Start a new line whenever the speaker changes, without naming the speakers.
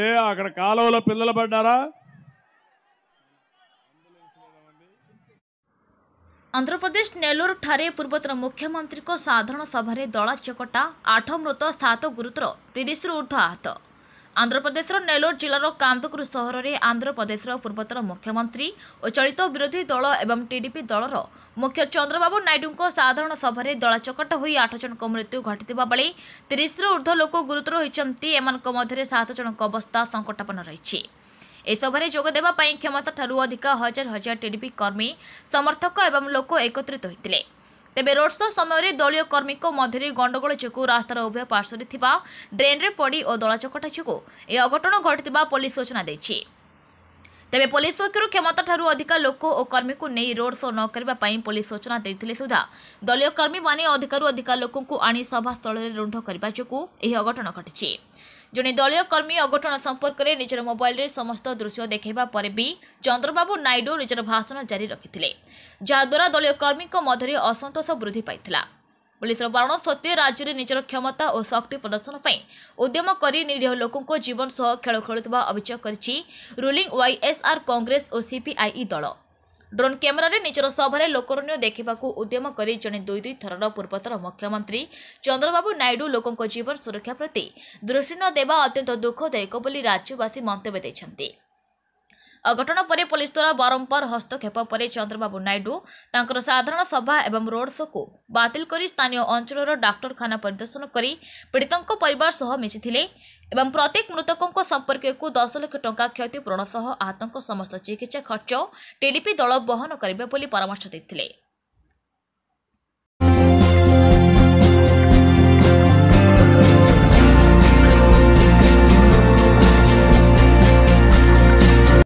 ఏ అక్కడ కాలువలో పిల్లలు పడ్డారా ଆନ୍ଧ୍ରପ୍ରଦେଶ ନେଲ୍ଲୋରଠାରେ ପୂର୍ବତନ ମୁଖ୍ୟମନ୍ତ୍ରୀଙ୍କ ସାଧାରଣ ସଭାରେ ଦଳା ଚକଟା ଆଠ ମୃତ ସାତ ଗୁରୁତର ତିରିଶରୁ ଉର୍ଦ୍ଧ୍ୱ ଆହତ ଆନ୍ଧ୍ରପ୍ରଦେଶର ନେଲୋର ଜିଲ୍ଲାର କାନ୍ଦକୁର ସହରରେ ଆନ୍ଧ୍ରପ୍ରଦେଶର ପୂର୍ବତନ ମୁଖ୍ୟମନ୍ତ୍ରୀ ଓ ଚଳିତ ବିରୋଧୀ ଦଳ ଏବଂ ଟିଡିପି ଦଳର ମୁଖ୍ୟ ଚନ୍ଦ୍ରବାବୁ ନାଇଡୁଙ୍କ ସାଧାରଣ ସଭାରେ ଦଳାଚକଟ ହୋଇ ଆଠ ଜଣଙ୍କ ମୃତ୍ୟୁ ଘଟିଥିବା ବେଳେ ତିରିଶରୁ ଉର୍ଦ୍ଧ ଲୋକ ଗୁରୁତର ହୋଇଛନ୍ତି ଏମାନଙ୍କ ମଧ୍ୟରେ ସାତ ଜଣଙ୍କ ଅବସ୍ଥା ସଙ୍କଟାପନ୍ନ ରହିଛି ଏହି ସଭାରେ ଯୋଗ ଦେବା ପାଇଁ କ୍ଷମତାଠାରୁ ଅଧିକ ହଜାର ହଜାର ଟିଡିପି କର୍ମୀ ସମର୍ଥକ ଏବଂ ଲୋକ ଏକତ୍ରିତ ହୋଇଥିଲେ ତେବେ ରୋଡ୍ ଶୋ ସମୟରେ ଦଳୀୟ କର୍ମୀଙ୍କ ମଧ୍ୟରେ ଗଣ୍ଡଗୋଳ ଯୋଗୁଁ ରାସ୍ତାର ଉଭୟ ପାର୍ଶ୍ୱରେ ଥିବା ଡ୍ରେନ୍ରେ ପଡ଼ି ଓ ଦଳାଚକଟା ଯୋଗୁଁ ଏହି ଅଘଟଣ ଘଟିଥିବା ପୋଲିସ୍ ସୂଚନା ଦେଇଛି ତେବେ ପୋଲିସ ପକ୍ଷରୁ କ୍ଷମତାଠାରୁ ଅଧିକ ଲୋକ ଓ କର୍ମୀଙ୍କୁ ନେଇ ରୋଡ୍ ଶୋ ନ କରିବା ପାଇଁ ପୋଲିସ ସୂଚନା ଦେଇଥିଲେ ସୁଦ୍ଧା ଦଳୀୟ କର୍ମୀମାନେ ଅଧିକରୁ ଅଧିକ ଲୋକଙ୍କୁ ଆଣି ସଭାସ୍ଥଳରେ ରୁଣ୍ଢ କରିବା ଯୋଗୁଁ ଏହି ଅଘଟଣ ଘଟିଛି ଜଣେ ଦଳୀୟ କର୍ମୀ ଅଘଟଣ ସମ୍ପର୍କରେ ନିଜର ମୋବାଇଲରେ ସମସ୍ତ ଦୃଶ୍ୟ ଦେଖାଇବା ପରେ ବି ଚନ୍ଦ୍ରବାବୁ ନାଇଡୁ ନିଜର ଭାଷଣ ଜାରି ରଖିଥିଲେ ଯାହାଦ୍ୱାରା ଦଳୀୟ କର୍ମୀଙ୍କ ମଧ୍ୟରେ ଅସନ୍ତୋଷ ବୃଦ୍ଧି ପାଇଥିଲା ବୋଲି ଶ୍ରୀ ବରଣ ସତ୍ୟ ରାଜ୍ୟରେ ନିଜର କ୍ଷମତା ଓ ଶକ୍ତି ପ୍ରଦର୍ଶନ ପାଇଁ ଉଦ୍ୟମ କରି ନିରୀହ ଲୋକଙ୍କ ଜୀବନ ସହ ଖେଳ ଖେଳୁଥିବା ଅଭିଯୋଗ କରିଛି ରୁଲିଂ ୱାଇଏସ୍ଆର୍ କଂଗ୍ରେସ ଓ ସିପିଆଇଇ ଦଳ ଡ୍ରୋନ୍ କ୍ୟାମେରାରେ ନିଜର ସଭାରେ ଲୋକରଣୀୟ ଦେଖିବାକୁ ଉଦ୍ୟମ କରି ଜଣେ ଦୁଇ ଦୁଇ ଥରର ପୂର୍ବତନ ମୁଖ୍ୟମନ୍ତ୍ରୀ ଚନ୍ଦ୍ରବାବୁ ନାଇଡୁ ଲୋକଙ୍କ ଜୀବନ ସୁରକ୍ଷା ପ୍ରତି ଦୃଷ୍ଟି ନ ଦେବା ଅତ୍ୟନ୍ତ ଦୁଃଖଦାୟକ ବୋଲି ରାଜ୍ୟବାସୀ ମନ୍ତବ୍ୟ ଦେଇଛନ୍ତି ଅଘଟଣ ପରେ ପୋଲିସ ଦ୍ୱାରା ବାରମ୍ବାର ହସ୍ତକ୍ଷେପ ପରେ ଚନ୍ଦ୍ରବାବୁ ନାଇଡୁ ତାଙ୍କର ସାଧାରଣ ସଭା ଏବଂ ରୋଡ୍ ଶୋକୁ ବାତିଲ କରି ସ୍ଥାନୀୟ ଅଞ୍ଚଳର ଡାକ୍ତରଖାନା ପରିଦର୍ଶନ କରି ପୀଡ଼ିତଙ୍କ ପରିବାର ସହ ମିଶିଥିଲେ ଏବଂ ପ୍ରତ୍ୟେକ ମୃତକଙ୍କ ସମ୍ପର୍କୀୟକୁ ଦଶ ଲକ୍ଷ ଟଙ୍କା କ୍ଷତିପୂରଣ ସହ ଆହତଙ୍କ ସମସ୍ତ ଚିକିତ୍ସା ଖର୍ଚ୍ଚ ଟିଡିପି ଦଳ ବହନ କରିବେ ବୋଲି ପରାମର୍ଶ ଦେଇଥିଲେ